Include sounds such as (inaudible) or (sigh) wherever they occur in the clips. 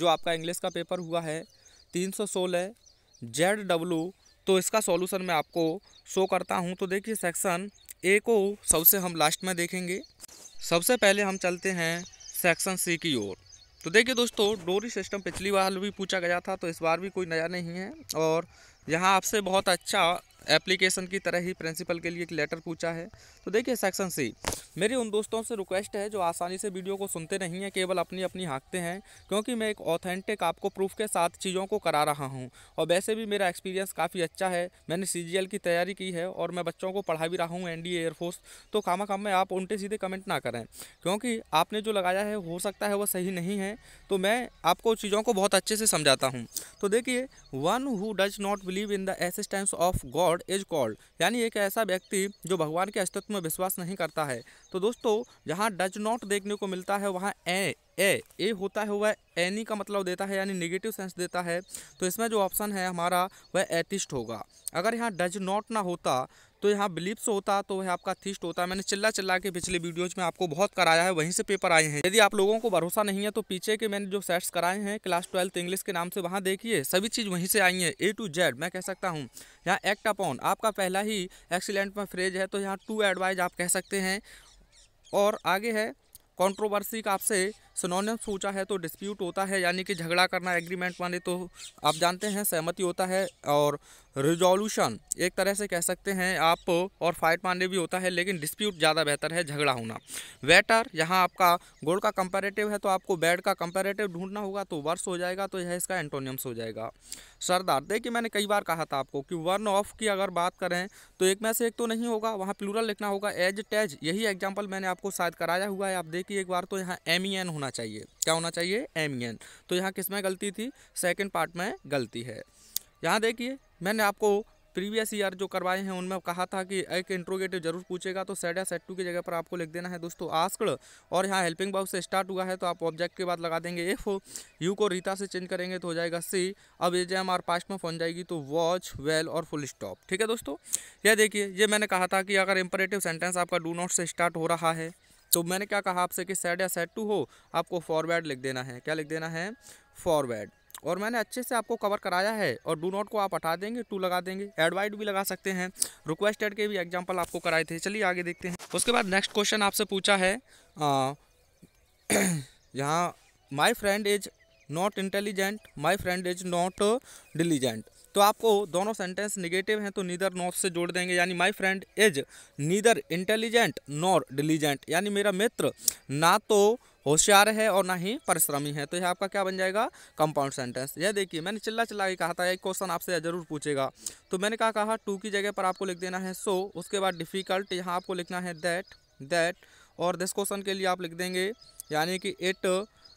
जो आपका इंग्लिश का पेपर हुआ है तीन सौ सोलह जेड डब्लू तो इसका सॉल्यूशन मैं आपको शो करता हूं तो देखिए सेक्शन ए को सबसे हम लास्ट में देखेंगे सबसे पहले हम चलते हैं सेक्शन सी की ओर तो देखिए दोस्तों डोरी सिस्टम पिछली बार भी पूछा गया था तो इस बार भी कोई नया नहीं है और यहाँ आपसे बहुत अच्छा एप्लीकेशन की तरह ही प्रिंसिपल के लिए एक लेटर पूछा है तो देखिए सेक्शन सी मेरी उन दोस्तों से रिक्वेस्ट है जो आसानी से वीडियो को सुनते नहीं हैं केवल अपनी अपनी हाँकते हैं क्योंकि मैं एक ऑथेंटिक आपको प्रूफ के साथ चीज़ों को करा रहा हूं और वैसे भी मेरा एक्सपीरियंस काफ़ी अच्छा है मैंने सी की तैयारी की है और मैं बच्चों को पढ़ा भी रहा हूँ एन एयरफोर्स तो खामा खाम में आप उल्टे सीधे कमेंट ना करें क्योंकि आपने जो लगाया है हो सकता है वह सही नहीं है तो मैं आपको चीज़ों को बहुत अच्छे से समझाता हूँ तो देखिए one who does not believe in the existence of God is called यानी एक ऐसा व्यक्ति जो भगवान के अस्तित्व में विश्वास नहीं करता है तो दोस्तों जहाँ डज नॉट देखने को मिलता है वहाँ ए ए ए होता है वह एनी का मतलब देता है यानी नेगेटिव सेंस देता है तो इसमें जो ऑप्शन है हमारा वह एटिस्ट होगा अगर यहाँ डज नॉट ना होता तो यहाँ बिलीप्स होता तो वह आपका थीस्ट होता मैंने चिल्ला चिल्ला के पिछले वीडियोज में आपको बहुत कराया है वहीं से पेपर आए हैं यदि आप लोगों को भरोसा नहीं है तो पीछे के मैंने जो सेट्स कराए हैं क्लास ट्वेल्थ इंग्लिश के नाम से वहाँ देखिए सभी चीज़ वहीं से आई है ए टू जेड मैं कह सकता हूँ यहाँ एक्ट अपॉन आपका पहला ही एक्सीलेंट में फ्रेज है तो यहाँ टू एडवाइज आप कह सकते हैं और आगे है कॉन्ट्रोवर्सी का आपसे सोनोनियम सोचा है तो डिस्प्यूट होता है यानी कि झगड़ा करना एग्रीमेंट माने तो आप जानते हैं सहमति होता है और रिजोल्यूशन एक तरह से कह सकते हैं आप और फाइट माने भी होता है लेकिन डिस्प्यूट ज़्यादा बेहतर है झगड़ा होना वेटर यहाँ आपका गुड़ का कंपेरेटिव है तो आपको बैड का कंपेरेटिव ढूंढना होगा तो वर्ष हो जाएगा तो यह इसका एंटोनियम्स हो जाएगा सरदार देखिए मैंने कई बार कहा था आपको कि वर्न ऑफ की अगर बात करें तो एक में से एक तो नहीं होगा वहाँ प्लूरल लिखना होगा एज टैज यही एग्जाम्पल मैंने आपको शायद कराया हुआ है आप देखिए एक बार तो यहाँ एम ई एन होना होना चाहिए क्या होना चाहिए एम एन तो यहाँ किस में गलती थी सेकेंड पार्ट में गलती है यहाँ देखिए मैंने आपको प्रीवियस ईयर जो करवाए हैं उनमें कहा था कि एक इंट्रोगेटिव जरूर पूछेगा तो सेट या सेट टू की जगह पर आपको लिख देना है दोस्तों आस्कड़ और यहाँ हेल्पिंग बाउ से स्टार्ट हुआ है तो आप ऑब्जेक्ट के बाद लगा देंगे एफ यू को रीता से चेंज करेंगे तो हो जाएगा सी अब ये जैम आर पास्ट में फोन जाएगी तो वॉच वेल और फुल स्टॉप ठीक है दोस्तों यह देखिए ये मैंने कहा था कि अगर इंपरेटिव सेंटेंस आपका डू नॉट से स्टार्ट हो रहा है तो मैंने क्या कहा आपसे कि सेट या सेट टू हो आपको फॉरवर्ड लिख देना है क्या लिख देना है फॉरवर्ड और मैंने अच्छे से आपको कवर कराया है और डू नॉट को आप हटा देंगे टू लगा देंगे एडवाइड भी लगा सकते हैं रिक्वेस्टेड के भी एग्जाम्पल आपको कराए थे चलिए आगे देखते हैं उसके बाद नेक्स्ट क्वेश्चन आपसे पूछा है (clears throat) यहाँ my friend is not intelligent my friend is not diligent तो आपको दोनों सेंटेंस निगेटिव हैं तो नीदर नॉट से जोड़ देंगे यानी my friend is neither intelligent nor diligent यानी मेरा मित्र ना तो होशियार है और ना ही परिश्रमी है तो यह आपका क्या बन जाएगा कंपाउंड सेंटेंस यह देखिए मैंने चिल्ला चिल्ला के कहा था एक क्वेश्चन आपसे ज़रूर पूछेगा तो मैंने कहा कहा टू की जगह पर आपको लिख देना है सो so, उसके बाद डिफ़िकल्ट यहाँ आपको लिखना है दैट दैट और दिस क्वेश्चन के लिए आप लिख देंगे यानी कि it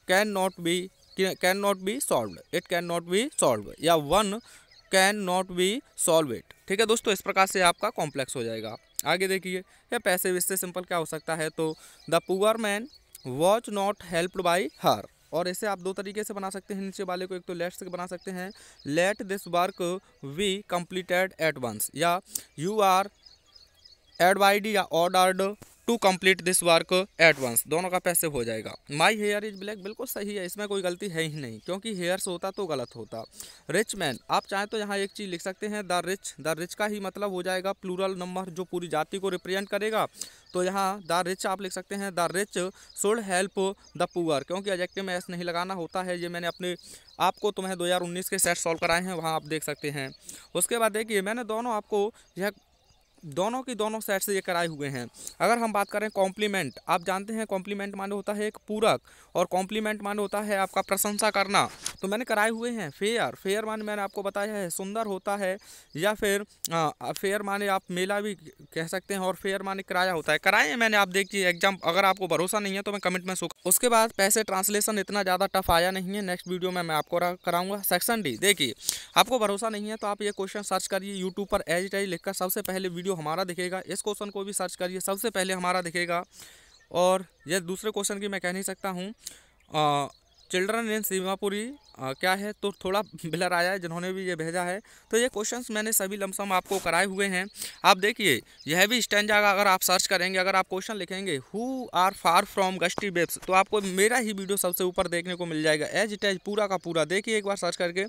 can not be can not be solve it can not be solve या one can not be solve it ठीक है दोस्तों इस प्रकार से आपका कॉम्प्लेक्स हो जाएगा आगे देखिए या पैसे इससे सिंपल क्या हो सकता है तो the poor man watch not helped by her और इसे आप दो तरीके से बना सकते हैं नीचे वाले को एक तो लेट्स से बना सकते हैं let this work we completed at once या यू आर एडवाइड या ordered to complete this work at once दोनों का पैसे हो जाएगा माई हेयर इज ब्लैक बिल्कुल सही है इसमें कोई गलती है ही नहीं क्योंकि हेयर्स होता तो गलत होता रिच मैन आप चाहें तो यहाँ एक चीज़ लिख सकते हैं द रिच द रिच का ही मतलब हो जाएगा प्लूरल नंबर जो पूरी जाति को रिप्रेजेंट करेगा तो यहाँ द रिच आप लिख सकते हैं the rich should help the poor क्योंकि एजेक्टिव में ऐसा नहीं लगाना होता है ये मैंने अपने आपको तुम्हें 2019 के सेट सॉल्व कराए हैं वहाँ आप देख सकते हैं उसके बाद देखिए मैंने दोनों आपको यह दोनों की दोनों साइड से ये कराए हुए हैं अगर हम बात करें कॉम्प्लीमेंट आप जानते हैं कॉम्प्लीमेंट माने होता है एक पूरक और कॉम्प्लीमेंट माने होता है आपका प्रशंसा करना तो मैंने कराए हुए हैं फेयर फेयर माने मैंने आपको बताया है सुंदर होता है या फिर फेयर माने आप मेला भी कह सकते हैं और फेयर माने किराया होता है कराए मैंने आप देखिए एग्जाम अगर आपको भरोसा नहीं है तो मैं कमेंट में शो उसके बाद पैसे ट्रांसलेशन इतना ज़्यादा टफ आया नहीं है नेक्स्ट वीडियो में मैं आपको कराऊंगा सेक्शन डी देखिए आपको भरोसा नहीं है तो आप ये क्वेश्चन सर्च करिए यूट्यूब पर एज टाइज लिखकर सबसे पहले वीडियो हमारा दिखेगा इस क्वेश्चन को भी सर्च करिए सबसे पहले हमारा दिखेगा और यह दूसरे क्वेश्चन की मैं कह नहीं सकता हूँ चिल्ड्रन इन सीमापुरी क्या है तो थोड़ा बिलर आया है जिन्होंने भी ये भेजा है तो ये क्वेश्चंस मैंने सभी लमसम आपको कराए हुए हैं आप देखिए यह भी स्टेंजा अगर आप सर्च करेंगे अगर आप क्वेश्चन लिखेंगे who are far from gusty babes तो आपको मेरा ही वीडियो सबसे ऊपर देखने को मिल जाएगा एज इट एज पूरा का पूरा देखिए एक बार सर्च करके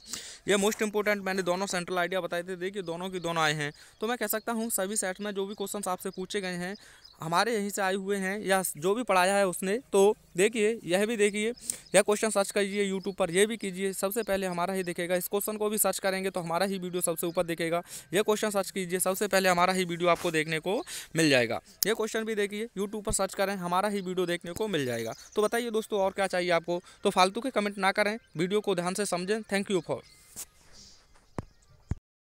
ये मोस्ट इंपॉर्टेंट मैंने दोनों सेंट्रल आइडिया बताए थे देखिए दोनों की दोनों आए हैं तो मैं कह सकता हूँ सभी सेट में जो भी क्वेश्चन आपसे पूछे गए हैं हमारे यहीं से आए हुए हैं या जो भी पढ़ाया है उसने तो देखिए यह भी देखिए यह क्वेश्चन क्वेश्चन सर्च करिए यूट्यूब पर यह भी कीजिए सबसे पहले हमारा ही दिखेगा इस क्वेश्चन को भी सर्च करेंगे तो हमारा ही वीडियो सबसे ऊपर दिखेगा यह क्वेश्चन सर्च कीजिए सबसे पहले हमारा ही वीडियो आपको देखने को मिल जाएगा यह क्वेश्चन भी देखिए यूट्यूब पर सर्च करें हमारा ही वीडियो देखने को मिल जाएगा तो बताइए दोस्तों और क्या चाहिए आपको तो फालतू के कमेंट ना करें वीडियो को ध्यान से समझें थैंक यू फॉर